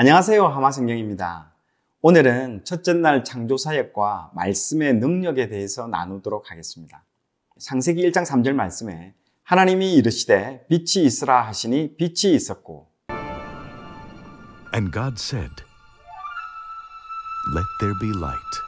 안녕하세요. 하마성경입니다. 오늘은 첫째 날 창조사역과 말씀의 능력에 대해서 나누도록 하겠습니다. 상세기 1장 3절 말씀에 하나님이 이르시되 빛이 있으라 하시니 빛이 있었고 And God said, Let there be light.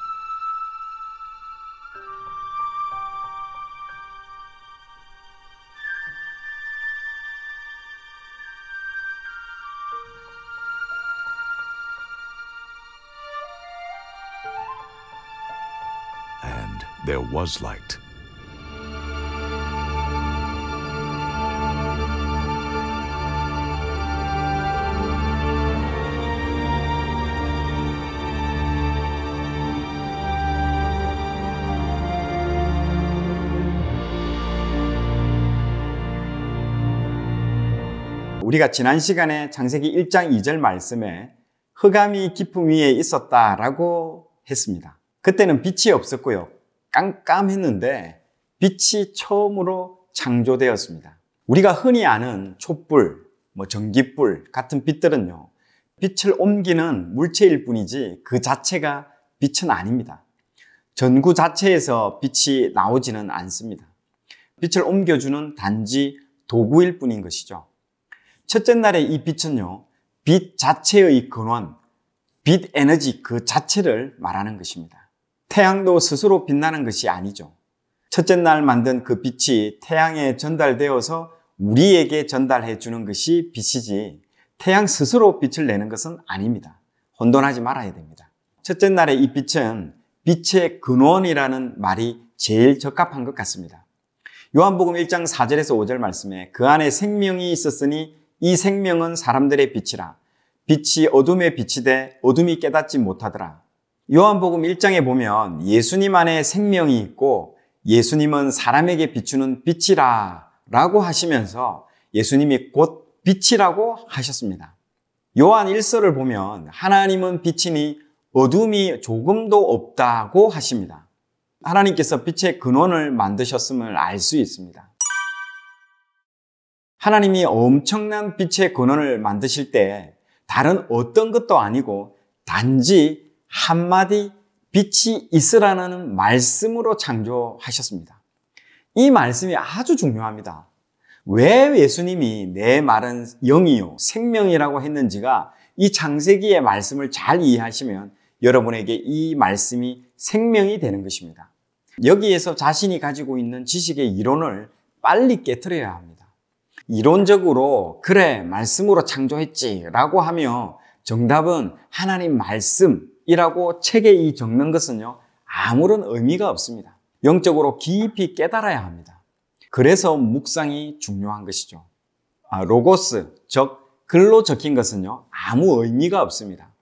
there was light. 우리가 지난 시간에 장세기 1장 2절 말씀에 흑암이 깊음 위에 있었다라고 했습니다. 그때는 빛이 없었고요. 깜깜했는데 빛이 처음으로 창조되었습니다. 우리가 흔히 아는 촛불, 뭐 전기불 같은 빛들은요. 빛을 옮기는 물체일 뿐이지 그 자체가 빛은 아닙니다. 전구 자체에서 빛이 나오지는 않습니다. 빛을 옮겨주는 단지 도구일 뿐인 것이죠. 첫째 날에이 빛은요, 빛 자체의 근원, 빛 에너지 그 자체를 말하는 것입니다. 태양도 스스로 빛나는 것이 아니죠. 첫째 날 만든 그 빛이 태양에 전달되어서 우리에게 전달해 주는 것이 빛이지 태양 스스로 빛을 내는 것은 아닙니다. 혼돈하지 말아야 됩니다. 첫째 날의 이 빛은 빛의 근원이라는 말이 제일 적합한 것 같습니다. 요한복음 1장 4절에서 5절 말씀에 그 안에 생명이 있었으니 이 생명은 사람들의 빛이라 빛이 어둠에 빛이 되 어둠이 깨닫지 못하더라. 요한복음 1장에 보면 예수님 안에 생명이 있고 예수님은 사람에게 비추는 빛이라 라고 하시면서 예수님이 곧 빛이라고 하셨습니다. 요한 1서를 보면 하나님은 빛이니 어둠이 조금도 없다고 하십니다. 하나님께서 빛의 근원을 만드셨음을 알 수 있습니다. 하나님이 엄청난 빛의 근원을 만드실 때 다른 어떤 것도 아니고 단지 한마디 빛이 있으라는 말씀으로 창조하셨습니다. 이 말씀이 아주 중요합니다. 왜 예수님이 내 말은 영이요, 생명이라고 했는지가 이 창세기의 말씀을 잘 이해하시면 여러분에게 이 말씀이 생명이 되는 것입니다. 여기에서 자신이 가지고 있는 지식의 이론을 빨리 깨뜨려야 합니다. 이론적으로, 그래, 말씀으로 창조했지라고 하며 정답은 하나님 말씀, 이라고 책에 이 적는 것은요, 아무런 의미가 없습니다. 영적으로 깊이 깨달아야 합니다. 그래서 묵상이 중요한 것이죠. 아, 로고스, 즉, 글로 적힌 것은요, 아무 의미가 없습니다.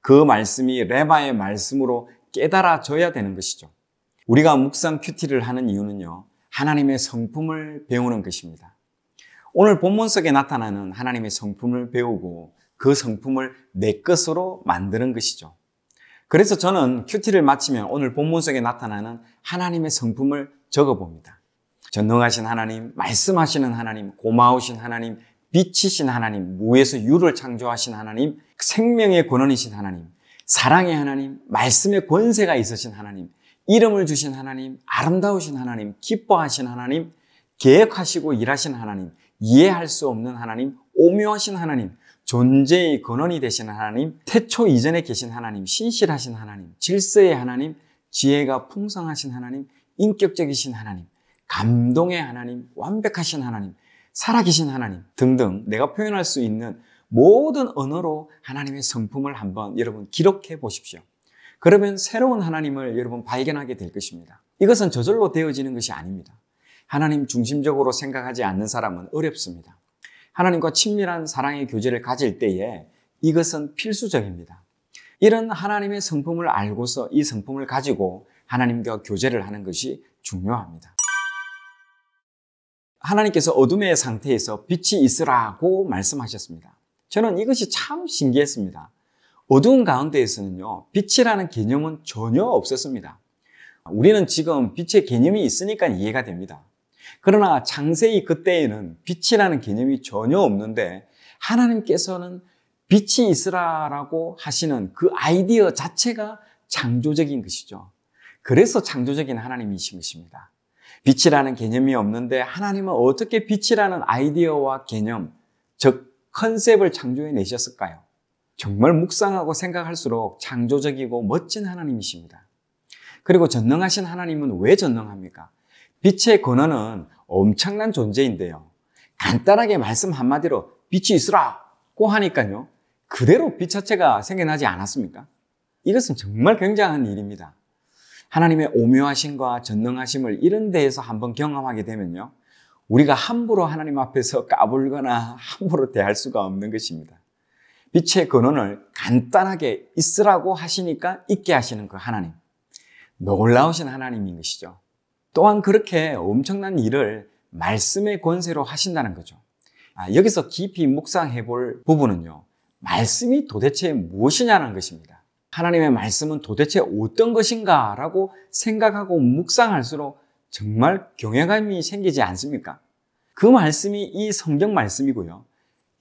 그 말씀이 레바의 말씀으로 깨달아져야 되는 것이죠. 우리가 묵상 큐티를 하는 이유는요, 하나님의 성품을 배우는 것입니다. 오늘 본문 속에 나타나는 하나님의 성품을 배우고 그 성품을 내 것으로 만드는 것이죠. 그래서 저는 큐티를 마치면 오늘 본문 속에 나타나는 하나님의 성품을 적어봅니다. 전능하신 하나님, 말씀하시는 하나님, 고마우신 하나님, 빛이신 하나님, 무에서 유를 창조하신 하나님, 생명의 권원이신 하나님, 사랑의 하나님, 말씀의 권세가 있으신 하나님, 이름을 주신 하나님, 아름다우신 하나님, 기뻐하신 하나님, 계획하시고 일하신 하나님, 이해할 수 없는 하나님, 오묘하신 하나님, 존재의 근원이 되신 하나님, 태초 이전에 계신 하나님, 신실하신 하나님, 질서의 하나님, 지혜가 풍성하신 하나님, 인격적이신 하나님, 감동의 하나님, 완벽하신 하나님, 살아계신 하나님 등등 내가 표현할 수 있는 모든 언어로 하나님의 성품을 한번 여러분 기록해 보십시오. 그러면 새로운 하나님을 여러분 발견하게 될 것입니다. 이것은 저절로 되어지는 것이 아닙니다. 하나님 중심적으로 생각하지 않는 사람은 어렵습니다. 하나님과 친밀한 사랑의 교제를 가질 때에 이것은 필수적입니다. 이런 하나님의 성품을 알고서 이 성품을 가지고 하나님과 교제를 하는 것이 중요합니다. 하나님께서 어둠의 상태에서 빛이 있으라고 말씀하셨습니다. 저는 이것이 참 신기했습니다. 어두운 가운데에서는요, 빛이라는 개념은 전혀 없었습니다. 우리는 지금 빛의 개념이 있으니까 이해가 됩니다. 그러나 창세기 그때에는 빛이라는 개념이 전혀 없는데 하나님께서는 빛이 있으라라고 하시는 그 아이디어 자체가 창조적인 것이죠. 그래서 창조적인 하나님이신 것입니다. 빛이라는 개념이 없는데 하나님은 어떻게 빛이라는 아이디어와 개념, 즉 컨셉을 창조해 내셨을까요? 정말 묵상하고 생각할수록 창조적이고 멋진 하나님이십니다. 그리고 전능하신 하나님은 왜 전능합니까? 빛의 권한은 엄청난 존재인데요. 간단하게 말씀 한마디로 빛이 있으라고 하니까요. 그대로 빛 자체가 생겨나지 않았습니까? 이것은 정말 굉장한 일입니다. 하나님의 오묘하심과 전능하심을 이런 데에서 한번 경험하게 되면요. 우리가 함부로 하나님 앞에서 까불거나 함부로 대할 수가 없는 것입니다. 빛의 근원을 간단하게 있으라고 하시니까 있게 하시는 그 하나님. 놀라우신 하나님인 것이죠. 또한 그렇게 엄청난 일을 말씀의 권세로 하신다는 거죠. 아, 여기서 깊이 묵상해 볼 부분은요. 말씀이 도대체 무엇이냐는 것입니다. 하나님의 말씀은 도대체 어떤 것인가 라고 생각하고 묵상할수록 정말 경외감이 생기지 않습니까? 그 말씀이 이 성경 말씀이고요.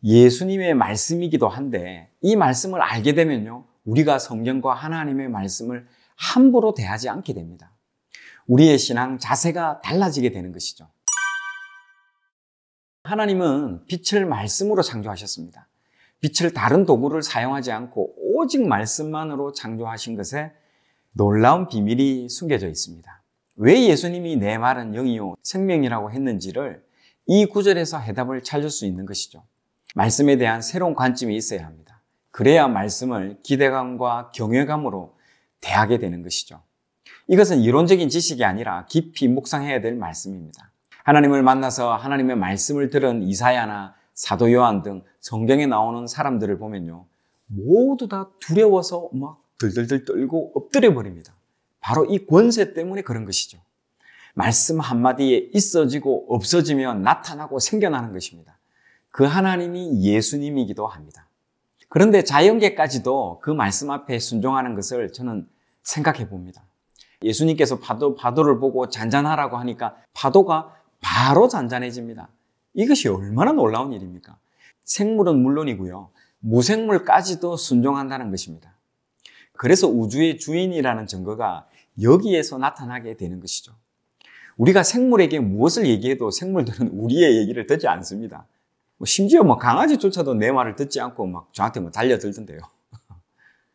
예수님의 말씀이기도 한데 이 말씀을 알게 되면요. 우리가 성경과 하나님의 말씀을 함부로 대하지 않게 됩니다. 우리의 신앙 자세가 달라지게 되는 것이죠. 하나님은 빛을 말씀으로 창조하셨습니다. 빛을 다른 도구를 사용하지 않고 오직 말씀만으로 창조하신 것에 놀라운 비밀이 숨겨져 있습니다. 왜 예수님이 내 말은 영이요 생명이라고 했는지를 이 구절에서 해답을 찾을 수 있는 것이죠. 말씀에 대한 새로운 관점이 있어야 합니다. 그래야 말씀을 기대감과 경외감으로 대하게 되는 것이죠. 이것은 이론적인 지식이 아니라 깊이 묵상해야 될 말씀입니다. 하나님을 만나서 하나님의 말씀을 들은 이사야나 사도 요한 등 성경에 나오는 사람들을 보면요. 모두 다 두려워서 막 들들들 떨고 엎드려 버립니다. 바로 이 권세 때문에 그런 것이죠. 말씀 한마디에 있어지고 없어지며 나타나고 생겨나는 것입니다. 그 하나님이 예수님이기도 합니다. 그런데 자연계까지도 그 말씀 앞에 순종하는 것을 저는 생각해 봅니다. 예수님께서 파도, 파도를 보고 잔잔하라고 하니까 파도가 바로 잔잔해집니다. 이것이 얼마나 놀라운 일입니까? 생물은 물론이고요. 무생물까지도 순종한다는 것입니다. 그래서 우주의 주인이라는 증거가 여기에서 나타나게 되는 것이죠. 우리가 생물에게 무엇을 얘기해도 생물들은 우리의 얘기를 듣지 않습니다. 뭐 심지어 뭐 강아지조차도 내 말을 듣지 않고 막 저한테 뭐 달려들던데요.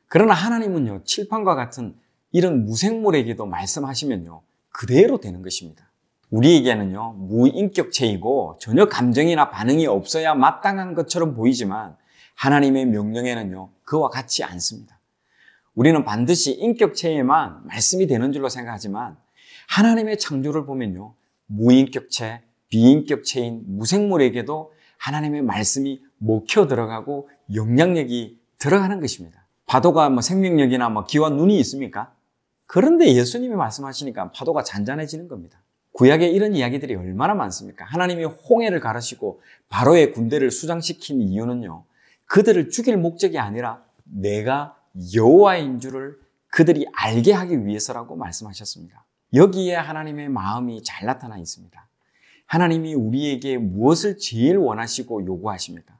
그러나 하나님은요, 칠판과 같은 이런 무생물에게도 말씀하시면요. 그대로 되는 것입니다. 우리에게는요, 무인격체이고 전혀 감정이나 반응이 없어야 마땅한 것처럼 보이지만 하나님의 명령에는요, 그와 같지 않습니다. 우리는 반드시 인격체에만 말씀이 되는 줄로 생각하지만 하나님의 창조를 보면요, 무인격체, 비인격체인 무생물에게도 하나님의 말씀이 먹혀 들어가고 영향력이 들어가는 것입니다. 바다가 뭐 생명력이나 뭐 기와 눈이 있습니까? 그런데 예수님이 말씀하시니까 파도가 잔잔해지는 겁니다. 구약에 이런 이야기들이 얼마나 많습니까? 하나님이 홍해를 가르시고 바로의 군대를 수장시킨 이유는요. 그들을 죽일 목적이 아니라 내가 여호와인 줄을 그들이 알게 하기 위해서라고 말씀하셨습니다. 여기에 하나님의 마음이 잘 나타나 있습니다. 하나님이 우리에게 무엇을 제일 원하시고 요구하십니까?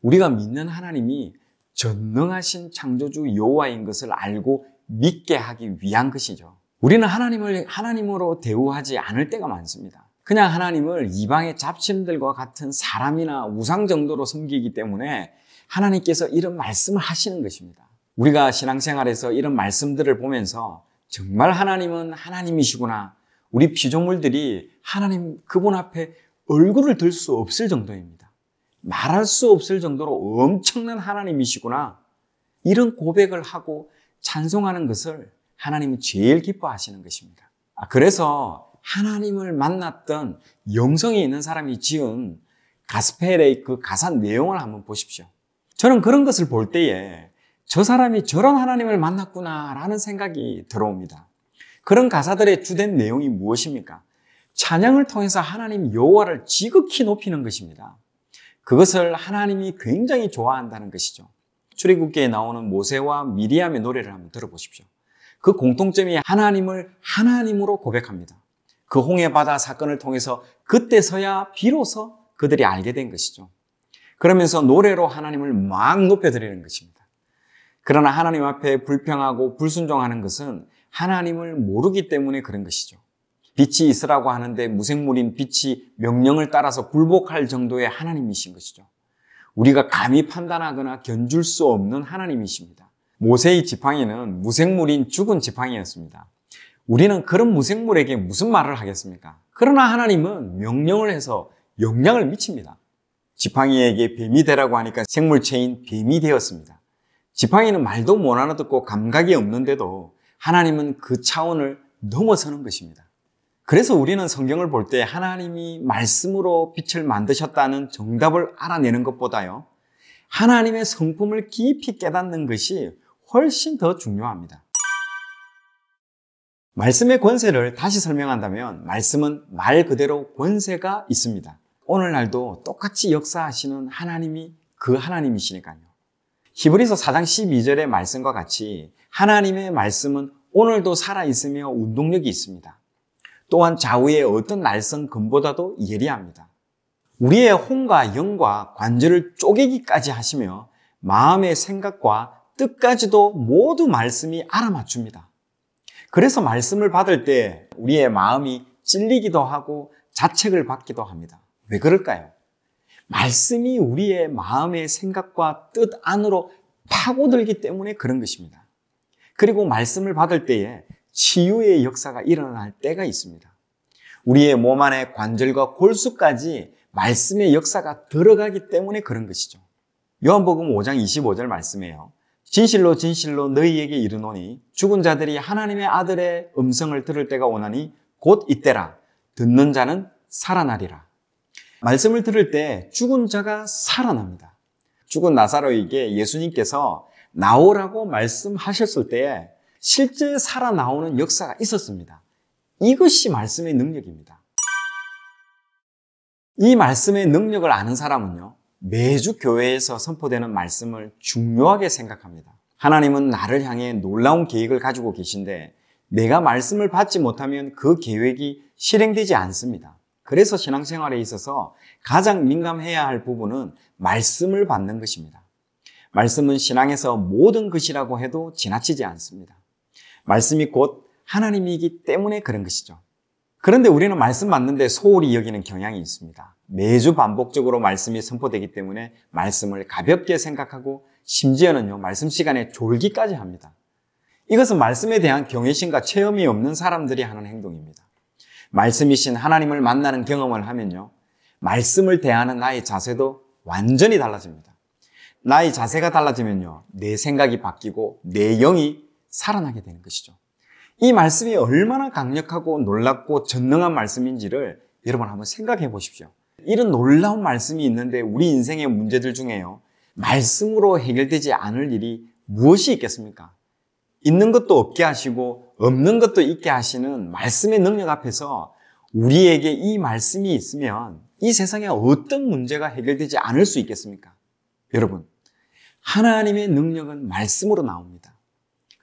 우리가 믿는 하나님이 전능하신 창조주 여호와인 것을 알고 믿게 하기 위한 것이죠. 우리는 하나님을 하나님으로 대우하지 않을 때가 많습니다. 그냥 하나님을 이방의 잡신들과 같은 사람이나 우상 정도로 섬기기 때문에 하나님께서 이런 말씀을 하시는 것입니다. 우리가 신앙생활에서 이런 말씀들을 보면서 정말 하나님은 하나님이시구나. 우리 피조물들이 하나님 그분 앞에 얼굴을 들 수 없을 정도입니다. 말할 수 없을 정도로 엄청난 하나님이시구나. 이런 고백을 하고 찬송하는 것을 하나님이 제일 기뻐하시는 것입니다. 아, 그래서 하나님을 만났던 영성이 있는 사람이 지은 가스펠의 그 가사 내용을 한번 보십시오. 저는 그런 것을 볼 때에 저 사람이 저런 하나님을 만났구나라는 생각이 들어옵니다. 그런 가사들의 주된 내용이 무엇입니까? 찬양을 통해서 하나님 여호와를 지극히 높이는 것입니다. 그것을 하나님이 굉장히 좋아한다는 것이죠. 출애굽기에 나오는 모세와 미리암의 노래를 한번 들어보십시오. 그 공통점이 하나님을 하나님으로 고백합니다. 그 홍해 바다 사건을 통해서 그때서야 비로소 그들이 알게 된 것이죠. 그러면서 노래로 하나님을 막 높여드리는 것입니다. 그러나 하나님 앞에 불평하고 불순종하는 것은 하나님을 모르기 때문에 그런 것이죠. 빛이 있으라고 하는데 무생물인 빛이 명령을 따라서 굴복할 정도의 하나님이신 것이죠. 우리가 감히 판단하거나 견줄 수 없는 하나님이십니다. 모세의 지팡이는 무생물인 죽은 지팡이였습니다. 우리는 그런 무생물에게 무슨 말을 하겠습니까? 그러나 하나님은 명령을 해서 영향을 미칩니다. 지팡이에게 뱀이 되라고 하니까 생물체인 뱀이 되었습니다. 지팡이는 말도 못 알아듣고 감각이 없는데도 하나님은 그 차원을 넘어서는 것입니다. 그래서 우리는 성경을 볼 때 하나님이 말씀으로 빛을 만드셨다는 정답을 알아내는 것보다요. 하나님의 성품을 깊이 깨닫는 것이 훨씬 더 중요합니다. 말씀의 권세를 다시 설명한다면 말씀은 말 그대로 권세가 있습니다. 오늘날도 똑같이 역사하시는 하나님이 그 하나님이시니까요. 히브리서 4장 12절의 말씀과 같이 하나님의 말씀은 오늘도 살아있으며 운동력이 있습니다. 또한 좌우의 어떤 날선 금보다도 예리합니다. 우리의 혼과 영과 관절을 쪼개기까지 하시며 마음의 생각과 뜻까지도 모두 말씀이 알아맞춥니다. 그래서 말씀을 받을 때 우리의 마음이 찔리기도 하고 자책을 받기도 합니다. 왜 그럴까요? 말씀이 우리의 마음의 생각과 뜻 안으로 파고들기 때문에 그런 것입니다. 그리고 말씀을 받을 때에 치유의 역사가 일어날 때가 있습니다. 우리의 몸 안에 관절과 골수까지 말씀의 역사가 들어가기 때문에 그런 것이죠. 요한복음 5장 25절 말씀에요. 진실로 진실로 너희에게 이르노니 죽은 자들이 하나님의 아들의 음성을 들을 때가 오나니 곧 이때라 듣는 자는 살아나리라. 말씀을 들을 때 죽은 자가 살아납니다. 죽은 나사로에게 예수님께서 나오라고 말씀하셨을 때 실제 살아나오는 역사가 있었습니다. 이것이 말씀의 능력입니다. 이 말씀의 능력을 아는 사람은요, 매주 교회에서 선포되는 말씀을 중요하게 생각합니다. 하나님은 나를 향해 놀라운 계획을 가지고 계신데 내가 말씀을 받지 못하면 그 계획이 실행되지 않습니다. 그래서 신앙생활에 있어서 가장 민감해야 할 부분은 말씀을 받는 것입니다. 말씀은 신앙에서 모든 것이라고 해도 지나치지 않습니다. 말씀이 곧 하나님이기 때문에 그런 것이죠. 그런데 우리는 말씀 맞는데 소홀히 여기는 경향이 있습니다. 매주 반복적으로 말씀이 선포되기 때문에 말씀을 가볍게 생각하고 심지어는요, 말씀 시간에 졸기까지 합니다. 이것은 말씀에 대한 경외심과 체험이 없는 사람들이 하는 행동입니다. 말씀이신 하나님을 만나는 경험을 하면요, 말씀을 대하는 나의 자세도 완전히 달라집니다. 나의 자세가 달라지면요, 내 생각이 바뀌고 내 영이 살아나게 되는 것이죠. 이 말씀이 얼마나 강력하고 놀랍고 전능한 말씀인지를 여러분 한번 생각해 보십시오. 이런 놀라운 말씀이 있는데 우리 인생의 문제들 중에요. 말씀으로 해결되지 않을 일이 무엇이 있겠습니까? 있는 것도 없게 하시고 없는 것도 있게 하시는 말씀의 능력 앞에서 우리에게 이 말씀이 있으면 이 세상에 어떤 문제가 해결되지 않을 수 있겠습니까? 여러분, 하나님의 능력은 말씀으로 나옵니다.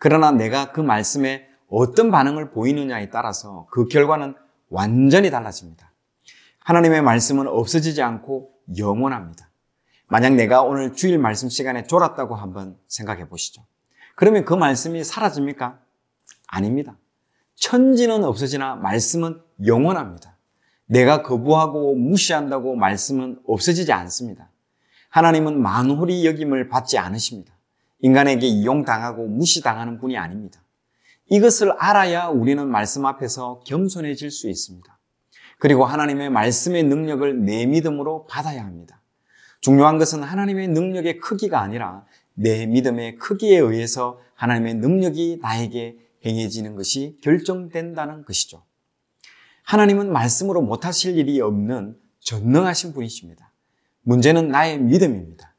그러나 내가 그 말씀에 어떤 반응을 보이느냐에 따라서 그 결과는 완전히 달라집니다. 하나님의 말씀은 없어지지 않고 영원합니다. 만약 내가 오늘 주일 말씀 시간에 졸았다고 한번 생각해 보시죠. 그러면 그 말씀이 사라집니까? 아닙니다. 천지는 없어지나 말씀은 영원합니다. 내가 거부하고 무시한다고 말씀은 없어지지 않습니다. 하나님은 만홀이 여김을 받지 않으십니다. 인간에게 이용당하고 무시당하는 분이 아닙니다. 이것을 알아야 우리는 말씀 앞에서 겸손해질 수 있습니다. 그리고 하나님의 말씀의 능력을 내 믿음으로 받아야 합니다. 중요한 것은 하나님의 능력의 크기가 아니라 내 믿음의 크기에 의해서 하나님의 능력이 나에게 행해지는 것이 결정된다는 것이죠. 하나님은 말씀으로 못하실 일이 없는 전능하신 분이십니다. 문제는 나의 믿음입니다.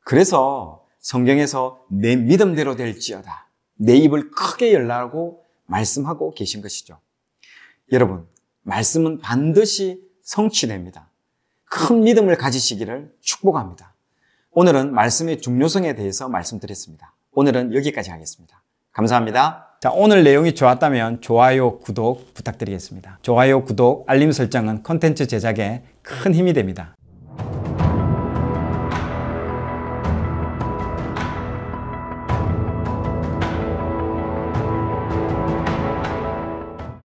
그래서 성경에서 내 믿음대로 될지어다. 내 입을 크게 열라고 말씀하고 계신 것이죠. 여러분, 말씀은 반드시 성취됩니다. 큰 믿음을 가지시기를 축복합니다. 오늘은 말씀의 중요성에 대해서 말씀드렸습니다. 오늘은 여기까지 하겠습니다. 감사합니다. 자, 오늘 내용이 좋았다면 좋아요, 구독 부탁드리겠습니다. 좋아요, 구독, 알림 설정은 컨텐츠 제작에 큰 힘이 됩니다.